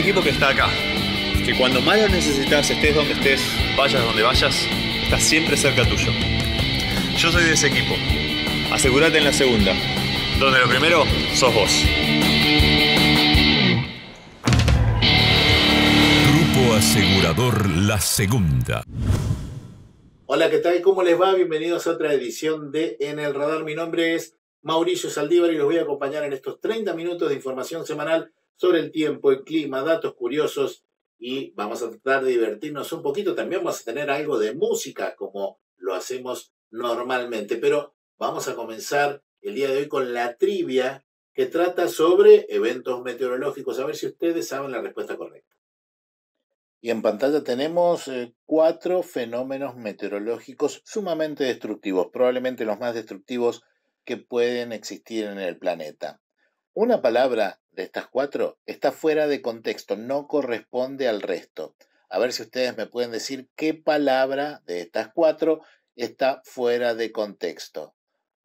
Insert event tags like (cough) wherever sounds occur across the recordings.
equipo que está acá. Que cuando más lo necesitas, estés donde estés, vayas donde vayas, está siempre cerca tuyo. Yo soy de ese equipo. Asegúrate en la segunda, donde lo primero sos vos. Grupo Asegurador La Segunda. Hola, ¿qué tal? ¿Cómo les va? Bienvenidos a otra edición de En el Radar. Mi nombre es Mauricio Saldívar y los voy a acompañar en estos 30 minutos de información semanal sobre el tiempo, el clima, datos curiosos y vamos a tratar de divertirnos un poquito. También vamos a tener algo de música como lo hacemos normalmente, pero vamos a comenzar el día de hoy con la trivia que trata sobre eventos meteorológicos. A ver si ustedes saben la respuesta correcta. Y en pantalla tenemos eh, cuatro fenómenos meteorológicos sumamente destructivos, probablemente los más destructivos que pueden existir en el planeta. Una palabra de estas cuatro está fuera de contexto, no corresponde al resto. A ver si ustedes me pueden decir qué palabra de estas cuatro está fuera de contexto.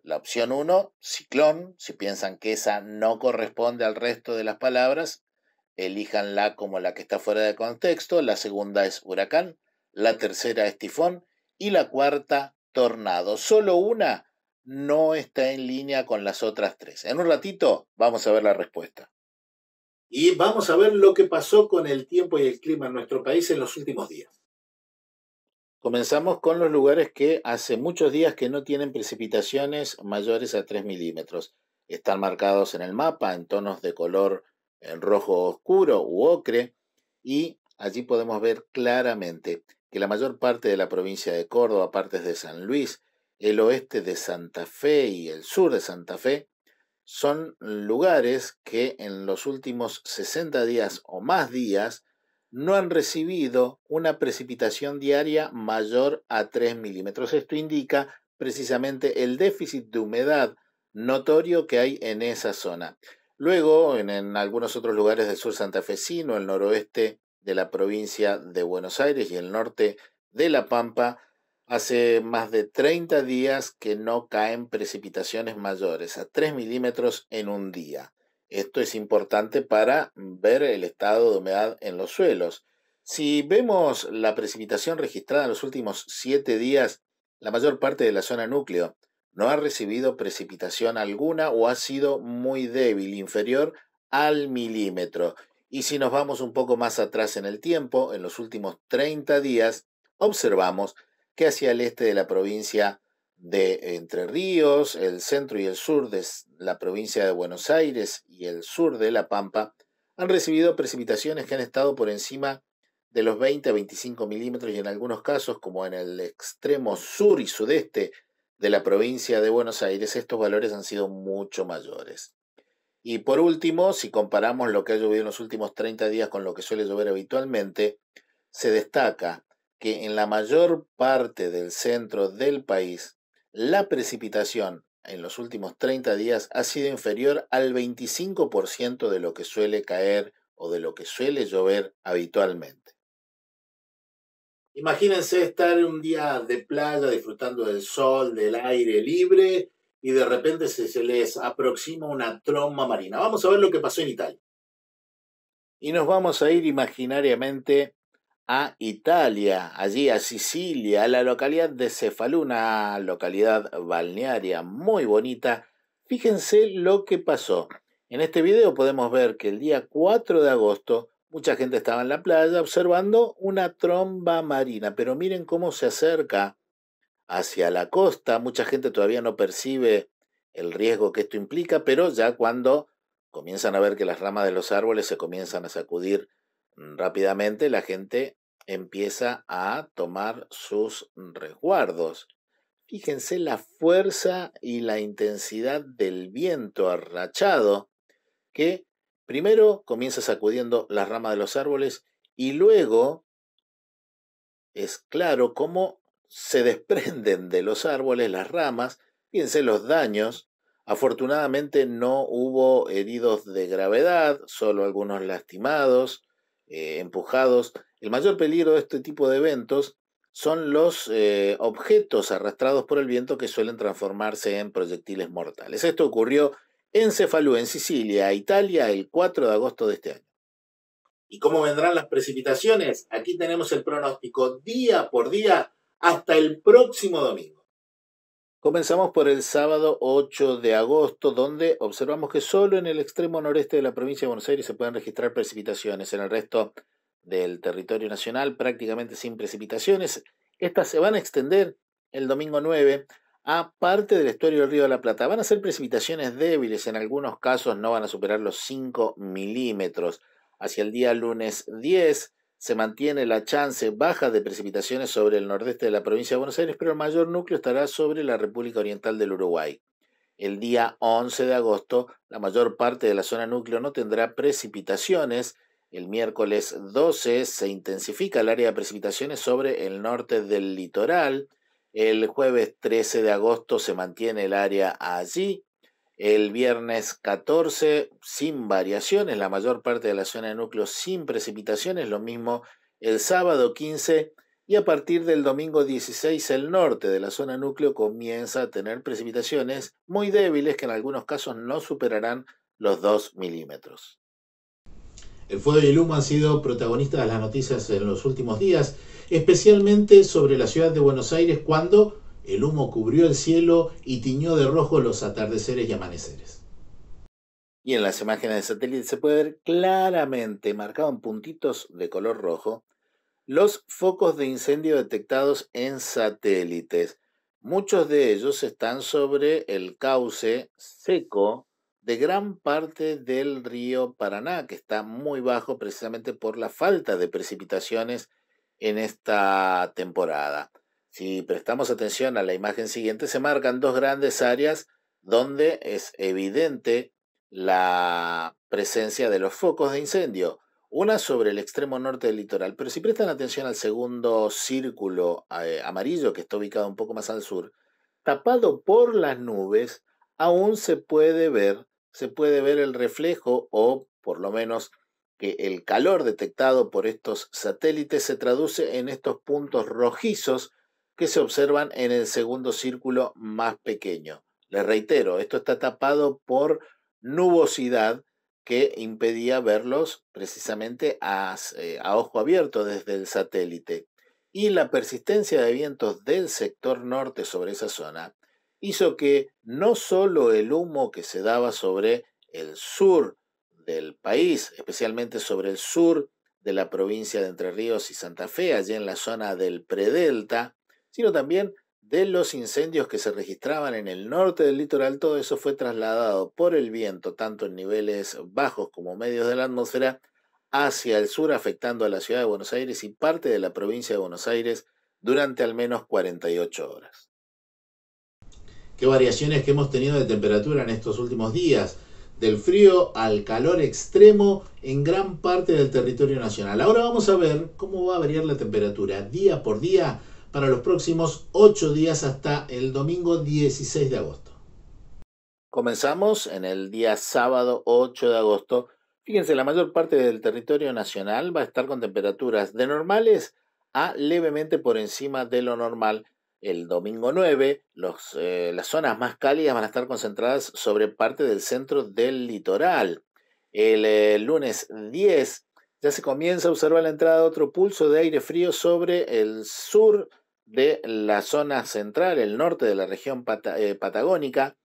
La opción uno, ciclón. Si piensan que esa no corresponde al resto de las palabras, elíjanla como la que está fuera de contexto. La segunda es huracán. La tercera es tifón. Y la cuarta, tornado. Solo una no está en línea con las otras tres. En un ratito vamos a ver la respuesta. Y vamos a ver lo que pasó con el tiempo y el clima en nuestro país en los últimos días. Comenzamos con los lugares que hace muchos días que no tienen precipitaciones mayores a 3 milímetros. Están marcados en el mapa en tonos de color en rojo oscuro u ocre y allí podemos ver claramente que la mayor parte de la provincia de Córdoba, partes de San Luis, el oeste de Santa Fe y el sur de Santa Fe son lugares que en los últimos 60 días o más días no han recibido una precipitación diaria mayor a 3 milímetros. Esto indica precisamente el déficit de humedad notorio que hay en esa zona. Luego, en, en algunos otros lugares del sur santafesino, el noroeste de la provincia de Buenos Aires y el norte de La Pampa, Hace más de 30 días que no caen precipitaciones mayores a 3 milímetros en un día. Esto es importante para ver el estado de humedad en los suelos. Si vemos la precipitación registrada en los últimos 7 días, la mayor parte de la zona núcleo no ha recibido precipitación alguna o ha sido muy débil, inferior al milímetro. Y si nos vamos un poco más atrás en el tiempo, en los últimos 30 días, observamos que hacia el este de la provincia de Entre Ríos, el centro y el sur de la provincia de Buenos Aires y el sur de La Pampa han recibido precipitaciones que han estado por encima de los 20 a 25 milímetros y en algunos casos, como en el extremo sur y sudeste de la provincia de Buenos Aires, estos valores han sido mucho mayores. Y por último, si comparamos lo que ha llovido en los últimos 30 días con lo que suele llover habitualmente, se destaca que en la mayor parte del centro del país la precipitación en los últimos 30 días ha sido inferior al 25% de lo que suele caer o de lo que suele llover habitualmente. Imagínense estar un día de playa disfrutando del sol, del aire libre y de repente se, se les aproxima una tromba marina. Vamos a ver lo que pasó en Italia. Y nos vamos a ir imaginariamente a Italia, allí a Sicilia, a la localidad de Cefaluna, localidad balnearia muy bonita. Fíjense lo que pasó. En este video podemos ver que el día 4 de agosto mucha gente estaba en la playa observando una tromba marina, pero miren cómo se acerca hacia la costa. Mucha gente todavía no percibe el riesgo que esto implica, pero ya cuando comienzan a ver que las ramas de los árboles se comienzan a sacudir Mm, rápidamente la gente empieza a tomar sus resguardos. Fíjense la fuerza y la intensidad del viento arrachado que primero comienza sacudiendo las ramas de los árboles y luego es claro cómo se (laughs) desprenden de los árboles las ramas. Fíjense los daños. Afortunadamente no hubo heridos de gravedad, solo algunos lastimados eh, empujados. El mayor peligro de este tipo de eventos son los eh, objetos arrastrados por el viento que suelen transformarse en proyectiles mortales. Esto ocurrió en Cefalú, en Sicilia, Italia, el 4 de agosto de este año. ¿Y cómo vendrán las precipitaciones? Aquí tenemos el pronóstico día por día hasta el próximo domingo. Comenzamos por el sábado 8 de agosto, donde observamos que solo en el extremo noreste de la provincia de Buenos Aires se pueden registrar precipitaciones. En el resto del territorio nacional prácticamente sin precipitaciones. Estas se van a extender el domingo 9 a parte del estuario del río de la Plata. Van a ser precipitaciones débiles, en algunos casos no van a superar los 5 milímetros. Hacia el día lunes 10 se mantiene la chance baja de precipitaciones sobre el nordeste de la provincia de Buenos Aires, pero el mayor núcleo estará sobre la República Oriental del Uruguay. El día 11 de agosto, la mayor parte de la zona núcleo no tendrá precipitaciones. El miércoles 12 se intensifica el área de precipitaciones sobre el norte del litoral. El jueves 13 de agosto se mantiene el área allí. El viernes 14 sin variaciones, la mayor parte de la zona de núcleo sin precipitaciones, lo mismo el sábado 15 y a partir del domingo 16 el norte de la zona núcleo comienza a tener precipitaciones muy débiles que en algunos casos no superarán los 2 milímetros. El fuego y el humo han sido protagonistas de las noticias en los últimos días, especialmente sobre la ciudad de Buenos Aires cuando el humo cubrió el cielo y tiñó de rojo los atardeceres y amaneceres. Y en las imágenes de satélite se puede ver claramente, marcado en puntitos de color rojo, los focos de incendio detectados en satélites. Muchos de ellos están sobre el cauce seco de gran parte del río Paraná, que está muy bajo precisamente por la falta de precipitaciones en esta temporada. Si prestamos atención a la imagen siguiente, se marcan dos grandes áreas donde es evidente la presencia de los focos de incendio. Una sobre el extremo norte del litoral, pero si prestan atención al segundo círculo eh, amarillo que está ubicado un poco más al sur, tapado por las nubes, aún se puede ver, se puede ver el reflejo o por lo menos que el calor detectado por estos satélites se traduce en estos puntos rojizos que se observan en el segundo círculo más pequeño. Les reitero, esto está tapado por nubosidad que impedía verlos precisamente eh, a, ojo abierto desde el satélite. Y la persistencia de vientos del sector norte sobre esa zona hizo que no solo el humo que se daba sobre el sur del país, especialmente sobre el sur de la provincia de Entre Ríos y Santa Fe, allí en la zona del Predelta, sino también de los incendios que se registraban en el norte del litoral, todo eso fue trasladado por el viento, tanto en niveles bajos como medios de la atmósfera, hacia el sur, afectando a la ciudad de Buenos Aires y parte de la provincia de Buenos Aires durante al menos 48 horas. Qué variaciones que hemos tenido de temperatura en estos últimos días, del frío al calor extremo en gran parte del territorio nacional. Ahora vamos a ver cómo va a variar la temperatura día por día para los próximos ocho días hasta el domingo 16 de agosto. Comenzamos en el día sábado 8 de agosto. Fíjense, la mayor parte del territorio nacional va a estar con temperaturas de normales a levemente por encima de lo normal. El domingo 9, eh, las zonas más cálidas van a estar concentradas sobre parte del centro del litoral. El eh, lunes 10 ya se comienza a observar la entrada de otro pulso de aire frío sobre el sur de la zona central, el norte de la región eh, patagónica,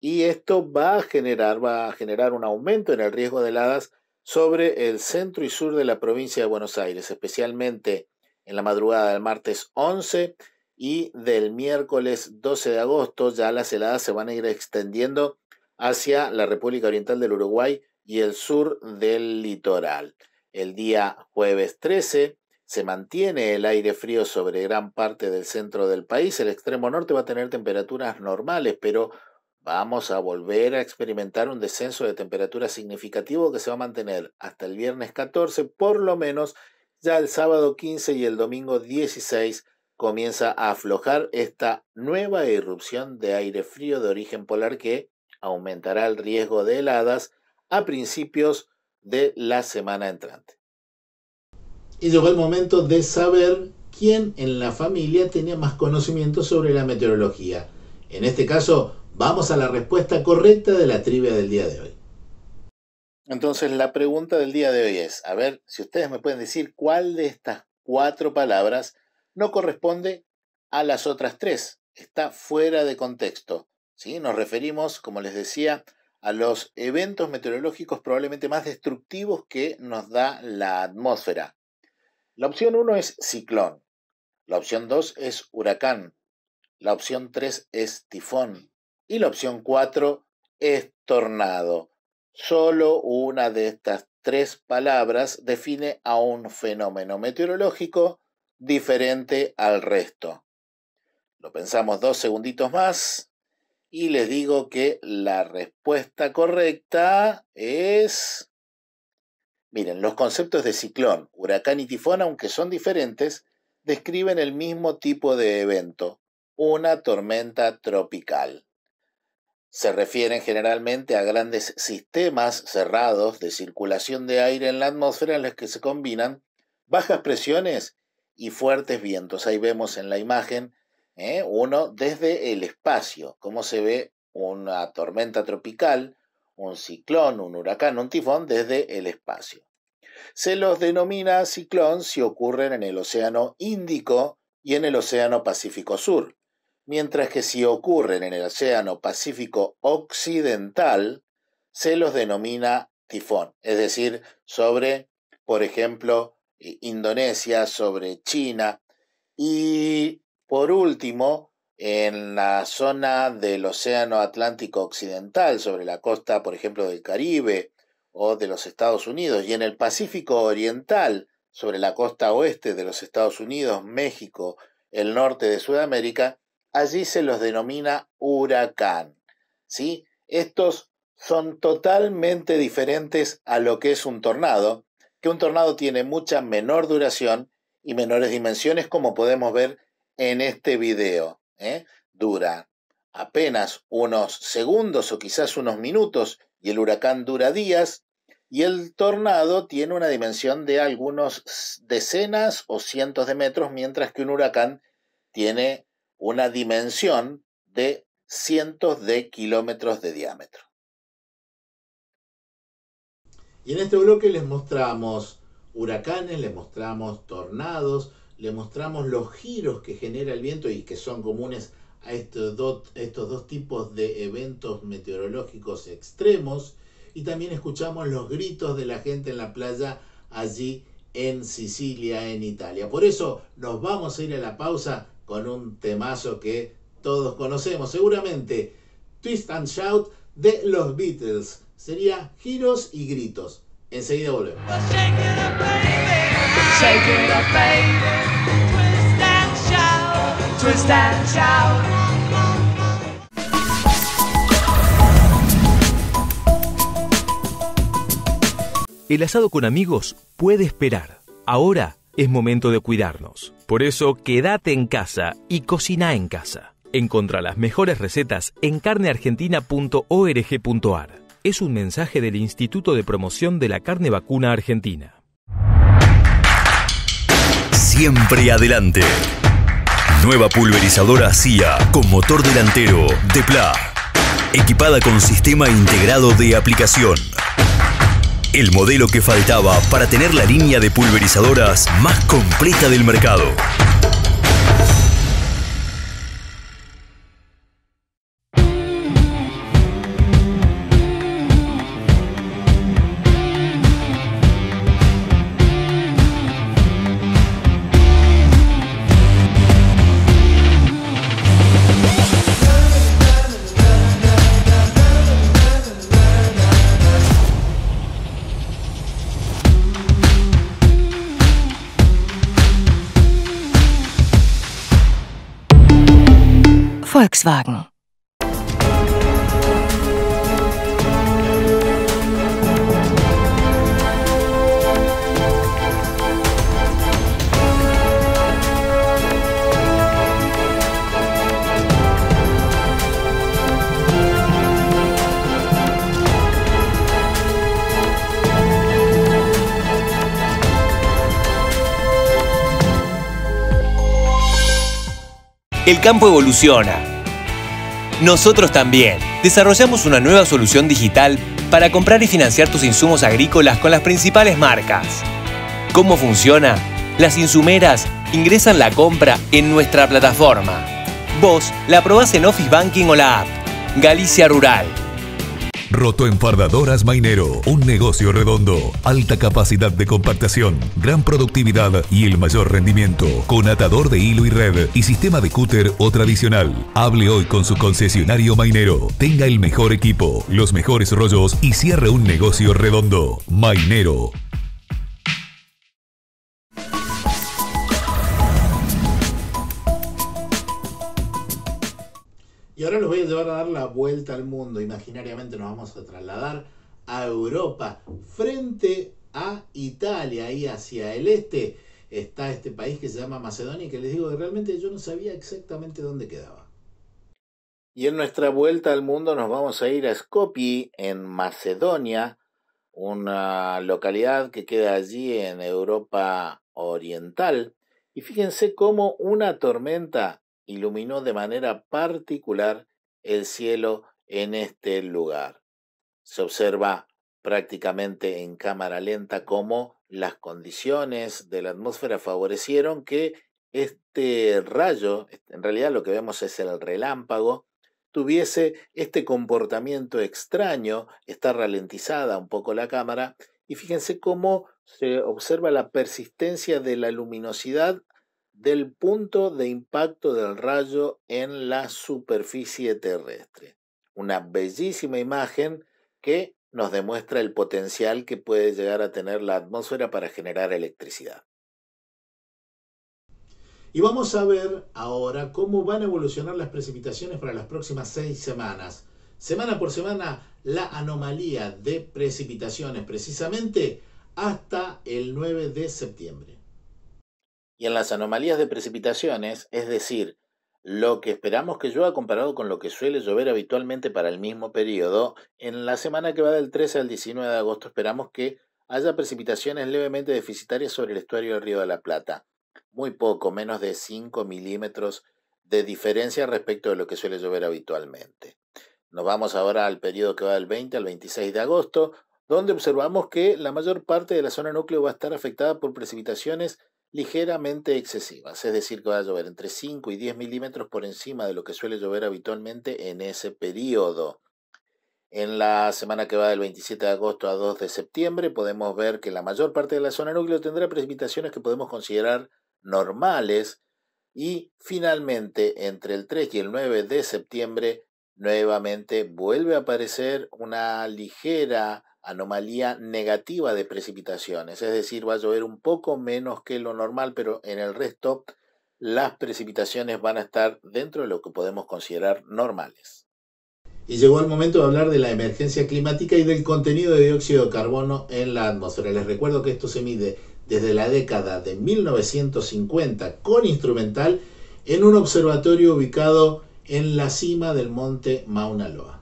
y esto va a generar, va a generar un aumento en el riesgo de heladas sobre el centro y sur de la provincia de Buenos Aires, especialmente en la madrugada del martes 11 y del miércoles 12 de agosto. Ya las heladas se van a ir extendiendo hacia la República Oriental del Uruguay y el sur del litoral. El día jueves 13 se mantiene el aire frío sobre gran parte del centro del país. El extremo norte va a tener temperaturas normales, pero vamos a volver a experimentar un descenso de temperatura significativo que se va a mantener hasta el viernes 14, por lo menos ya el sábado 15 y el domingo 16 comienza a aflojar esta nueva irrupción de aire frío de origen polar que aumentará el riesgo de heladas a principios de la semana entrante y llegó el momento de saber quién en la familia tenía más conocimiento sobre la meteorología. En este caso, vamos a la respuesta correcta de la trivia del día de hoy. Entonces, la pregunta del día de hoy es, a ver si ustedes me pueden decir cuál de estas cuatro palabras no corresponde a las otras tres, está fuera de contexto. Nos referimos, como les decía, a los eventos meteorológicos probablemente más destructivos que nos da la atmósfera. La opción 1 es ciclón, la opción 2 es huracán, la opción 3 es tifón y la opción 4 es tornado. Solo una de estas tres palabras define a un fenómeno meteorológico diferente al resto. Lo pensamos dos segunditos más y les digo que la respuesta correcta es... Miren, los conceptos de ciclón, huracán y tifón, aunque son diferentes, describen el mismo tipo de evento, una tormenta tropical. Se refieren generalmente a grandes sistemas cerrados de circulación de aire en la atmósfera en los que se combinan bajas presiones y fuertes vientos. Ahí vemos en la imagen ¿eh? uno desde el espacio, cómo se ve una tormenta tropical, un ciclón, un huracán, un tifón desde el espacio. Se los denomina ciclón si ocurren en el Océano Índico y en el Océano Pacífico Sur, mientras que si ocurren en el Océano Pacífico Occidental, se los denomina tifón, es decir, sobre, por ejemplo, Indonesia, sobre China y, por último, en la zona del Océano Atlántico Occidental, sobre la costa, por ejemplo, del Caribe o de los Estados Unidos, y en el Pacífico Oriental, sobre la costa oeste de los Estados Unidos, México, el norte de Sudamérica, allí se los denomina huracán. ¿sí? Estos son totalmente diferentes a lo que es un tornado, que un tornado tiene mucha menor duración y menores dimensiones, como podemos ver en este video. ¿eh? dura apenas unos segundos o quizás unos minutos y el huracán dura días y el tornado tiene una dimensión de algunos decenas o cientos de metros mientras que un huracán tiene una dimensión de cientos de kilómetros de diámetro. Y en este bloque les mostramos huracanes, les mostramos tornados, le mostramos los giros que genera el viento y que son comunes a estos, estos dos tipos de eventos meteorológicos extremos y también escuchamos los gritos de la gente en la playa allí en Sicilia, en Italia. Por eso nos vamos a ir a la pausa con un temazo que todos conocemos seguramente, Twist and Shout de los Beatles. Sería giros y gritos. Enseguida volvemos. El asado con amigos puede esperar. Ahora es momento de cuidarnos. Por eso, quédate en casa y cocina en casa. Encontra las mejores recetas en carneargentina.org.ar es un mensaje del Instituto de Promoción de la Carne Vacuna Argentina. Siempre adelante. Nueva pulverizadora CIA con motor delantero de PLA. Equipada con sistema integrado de aplicación. El modelo que faltaba para tener la línea de pulverizadoras más completa del mercado. El campo evoluciona nosotros también desarrollamos una nueva solución digital para comprar y financiar tus insumos agrícolas con las principales marcas. ¿Cómo funciona? Las insumeras ingresan la compra en nuestra plataforma. Vos la probás en Office Banking o la app. Galicia Rural Roto Enfardadoras Mainero, un negocio redondo, alta capacidad de compactación, gran productividad y el mayor rendimiento, con atador de hilo y red y sistema de cúter o tradicional. Hable hoy con su concesionario Mainero, tenga el mejor equipo, los mejores rollos y cierre un negocio redondo. Mainero, llevar a dar la vuelta al mundo. Imaginariamente nos vamos a trasladar a Europa, frente a Italia, y hacia el este. Está este país que se llama Macedonia que les digo que realmente yo no sabía exactamente dónde quedaba. Y en nuestra vuelta al mundo nos vamos a ir a Skopje, en Macedonia, una localidad que queda allí en Europa Oriental. Y fíjense cómo una tormenta iluminó de manera particular el cielo en este lugar. Se observa prácticamente en cámara lenta cómo las condiciones de la atmósfera favorecieron que este rayo, este, en realidad lo que vemos es el relámpago, tuviese este comportamiento extraño, está ralentizada un poco la cámara, y fíjense cómo se observa la persistencia de la luminosidad del punto de impacto del rayo en la superficie terrestre. Una bellísima imagen que nos demuestra el potencial que puede llegar a tener la atmósfera para generar electricidad. Y vamos a ver ahora cómo van a evolucionar las precipitaciones para las próximas seis semanas. Semana por semana, la anomalía de precipitaciones, precisamente hasta el 9 de septiembre y en las anomalías de precipitaciones, es decir, lo que esperamos que llueva comparado con lo que suele llover habitualmente para el mismo periodo, en la semana que va del 13 al 19 de agosto esperamos que haya precipitaciones levemente deficitarias sobre el estuario del Río de la Plata. Muy poco, menos de 5 milímetros de diferencia respecto de lo que suele llover habitualmente. Nos vamos ahora al periodo que va del 20 al 26 de agosto, donde observamos que la mayor parte de la zona núcleo va a estar afectada por precipitaciones ligeramente excesivas, es decir, que va a llover entre 5 y 10 milímetros por encima de lo que suele llover habitualmente en ese periodo. En la semana que va del 27 de agosto a 2 de septiembre podemos ver que la mayor parte de la zona núcleo tendrá precipitaciones que podemos considerar normales y finalmente entre el 3 y el 9 de septiembre nuevamente vuelve a aparecer una ligera anomalía negativa de precipitaciones, es decir, va a llover un poco menos que lo normal, pero en el resto las precipitaciones van a estar dentro de lo que podemos considerar normales. Y llegó el momento de hablar de la emergencia climática y del contenido de dióxido de carbono en la atmósfera. Les recuerdo que esto se mide desde la década de 1950 con instrumental en un observatorio ubicado en la cima del monte Mauna Loa.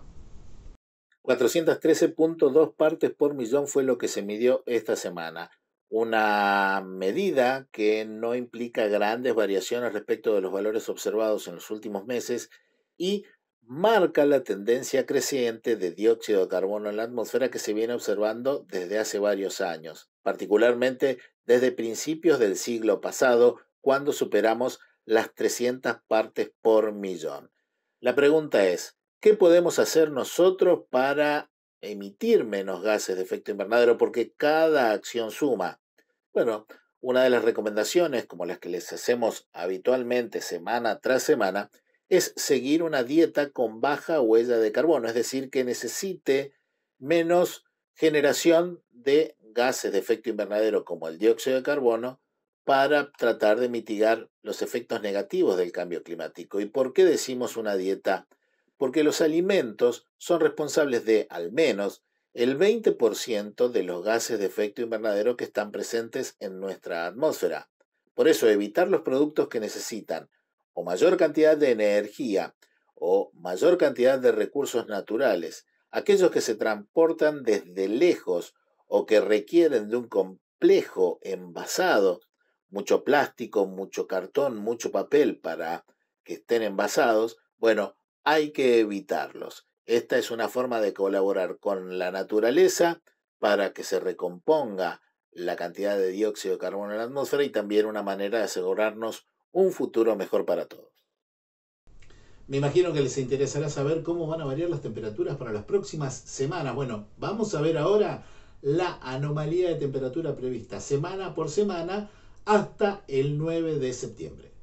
413.2 partes por millón fue lo que se midió esta semana. Una medida que no implica grandes variaciones respecto de los valores observados en los últimos meses y marca la tendencia creciente de dióxido de carbono en la atmósfera que se viene observando desde hace varios años, particularmente desde principios del siglo pasado, cuando superamos las 300 partes por millón. La pregunta es, ¿Qué podemos hacer nosotros para emitir menos gases de efecto invernadero? Porque cada acción suma. Bueno, una de las recomendaciones, como las que les hacemos habitualmente semana tras semana, es seguir una dieta con baja huella de carbono, es decir, que necesite menos generación de gases de efecto invernadero como el dióxido de carbono para tratar de mitigar los efectos negativos del cambio climático. ¿Y por qué decimos una dieta porque los alimentos son responsables de, al menos, el 20% de los gases de efecto invernadero que están presentes en nuestra atmósfera. Por eso, evitar los productos que necesitan o mayor cantidad de energía o mayor cantidad de recursos naturales, aquellos que se transportan desde lejos o que requieren de un complejo envasado, mucho plástico, mucho cartón, mucho papel para que estén envasados, bueno, hay que evitarlos. Esta es una forma de colaborar con la naturaleza para que se recomponga la cantidad de dióxido de carbono en la atmósfera y también una manera de asegurarnos un futuro mejor para todos. Me imagino que les interesará saber cómo van a variar las temperaturas para las próximas semanas. Bueno, vamos a ver ahora la anomalía de temperatura prevista semana por semana hasta el 9 de septiembre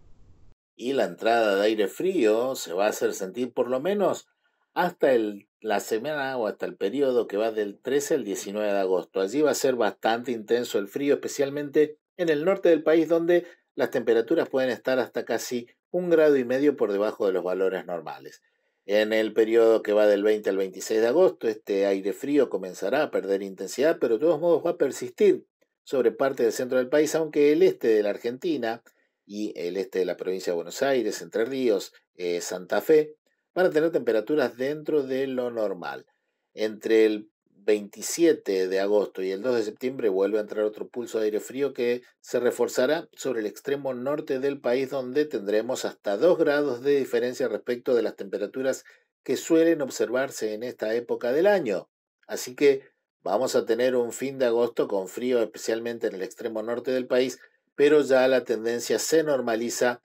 y la entrada de aire frío se va a hacer sentir por lo menos hasta el, la semana o hasta el periodo que va del 13 al 19 de agosto. Allí va a ser bastante intenso el frío, especialmente en el norte del país donde las temperaturas pueden estar hasta casi un grado y medio por debajo de los valores normales. En el periodo que va del 20 al 26 de agosto, este aire frío comenzará a perder intensidad, pero de todos modos va a persistir sobre parte del centro del país, aunque el este de la Argentina y el este de la provincia de Buenos Aires, Entre Ríos, eh, Santa Fe, van a tener temperaturas dentro de lo normal. Entre el 27 de agosto y el 2 de septiembre vuelve a entrar otro pulso de aire frío que se reforzará sobre el extremo norte del país donde tendremos hasta 2 grados de diferencia respecto de las temperaturas que suelen observarse en esta época del año. Así que vamos a tener un fin de agosto con frío especialmente en el extremo norte del país pero ya la tendencia se normaliza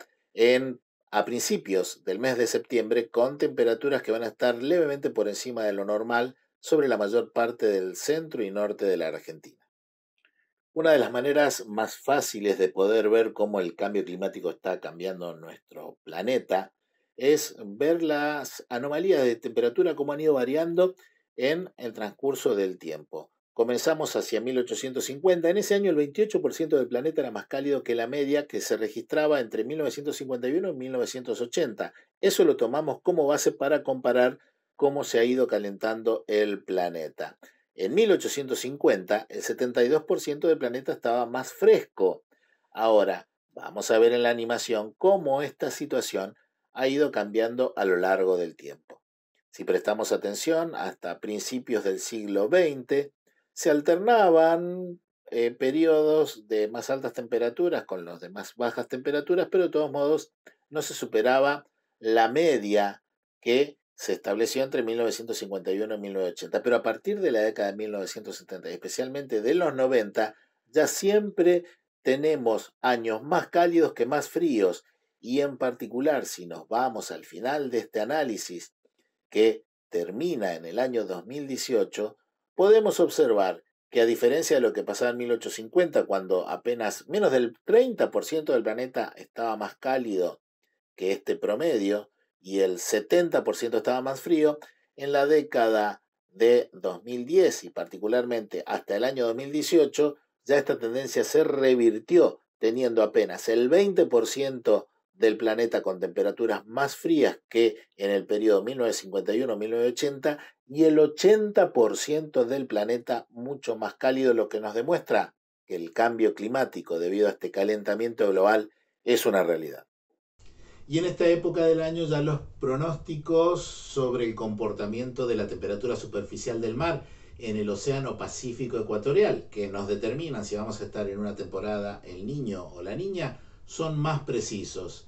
a principios del mes de septiembre con temperaturas que van a estar levemente por encima de lo normal sobre la mayor parte del centro y norte de la Argentina. Una de las maneras más fáciles de poder ver cómo el cambio climático está cambiando nuestro planeta es ver las anomalías de temperatura, cómo han ido variando en el transcurso del tiempo. Comenzamos hacia 1850. En ese año el 28% del planeta era más cálido que la media que se registraba entre 1951 y 1980. Eso lo tomamos como base para comparar cómo se ha ido calentando el planeta. En 1850 el 72% del planeta estaba más fresco. Ahora, vamos a ver en la animación cómo esta situación ha ido cambiando a lo largo del tiempo. Si prestamos atención, hasta principios del siglo XX, se alternaban eh, periodos de más altas temperaturas con los de más bajas temperaturas, pero de todos modos no se superaba la media que se estableció entre 1951 y 1980. Pero a partir de la década de 1970, especialmente de los 90, ya siempre tenemos años más cálidos que más fríos. Y en particular, si nos vamos al final de este análisis, que termina en el año 2018, podemos observar que a diferencia de lo que pasaba en 1850, cuando apenas menos del 30% del planeta estaba más cálido que este promedio y el 70% estaba más frío, en la década de 2010 y particularmente hasta el año 2018, ya esta tendencia se revirtió, teniendo apenas el 20% del planeta con temperaturas más frías que en el periodo 1951-1980 y el 80% del planeta mucho más cálido, lo que nos demuestra que el cambio climático debido a este calentamiento global es una realidad. Y en esta época del año ya los pronósticos sobre el comportamiento de la temperatura superficial del mar en el Océano Pacífico Ecuatorial, que nos determinan si vamos a estar en una temporada el niño o la niña, son más precisos.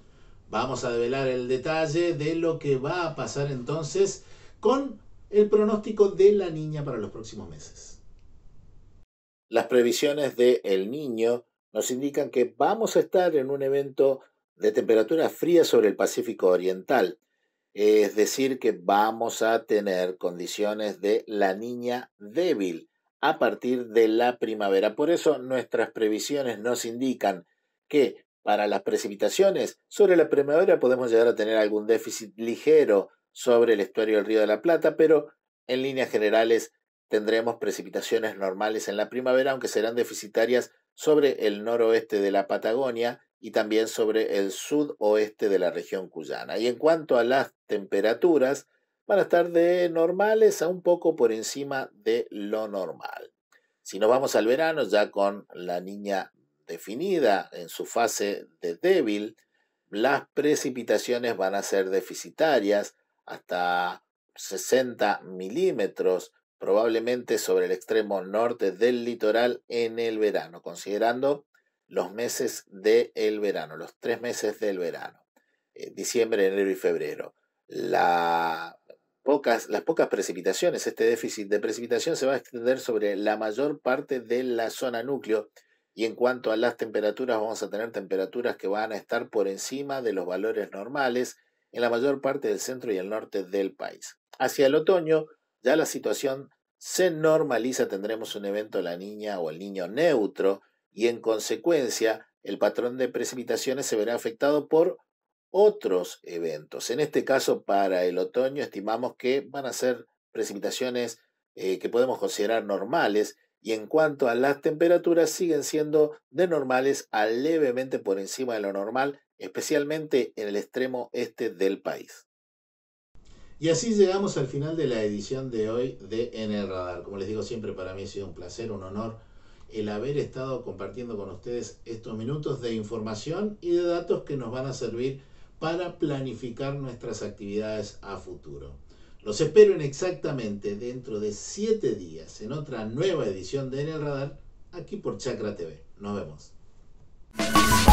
Vamos a develar el detalle de lo que va a pasar entonces con el pronóstico de la niña para los próximos meses. Las previsiones de El Niño nos indican que vamos a estar en un evento de temperatura fría sobre el Pacífico Oriental, es decir, que vamos a tener condiciones de la niña débil a partir de la primavera. Por eso nuestras previsiones nos indican que para las precipitaciones sobre la primavera podemos llegar a tener algún déficit ligero sobre el estuario del Río de la Plata, pero en líneas generales tendremos precipitaciones normales en la primavera, aunque serán deficitarias sobre el noroeste de la Patagonia y también sobre el sudoeste de la región cuyana. Y en cuanto a las temperaturas, van a estar de normales a un poco por encima de lo normal. Si nos vamos al verano, ya con la niña definida en su fase de débil, las precipitaciones van a ser deficitarias, hasta 60 milímetros probablemente sobre el extremo norte del litoral en el verano, considerando los meses del verano, los tres meses del verano, eh, diciembre, enero y febrero. las pocas precipitaciones, este déficit de precipitación se va a extender sobre la mayor parte de la zona núcleo y en cuanto a las temperaturas vamos a tener temperaturas que van a estar por encima de los valores normales, en la mayor parte del centro y el norte del país. Hacia el otoño ya la situación se normaliza, tendremos un evento la niña o el niño neutro y en consecuencia el patrón de precipitaciones se verá afectado por otros eventos. En este caso, para el otoño estimamos que van a ser precipitaciones eh, que podemos considerar normales y en cuanto a las temperaturas siguen siendo de normales a levemente por encima de lo normal especialmente en el extremo este del país. Y así llegamos al final de la edición de hoy de En el Radar. Como les digo siempre, para mí ha sido un placer, un honor el haber estado compartiendo con ustedes estos minutos de información y de datos que nos van a servir para planificar nuestras actividades a futuro. Los espero en exactamente dentro de siete días en otra nueva edición de En el Radar aquí por Chakra TV. Nos vemos.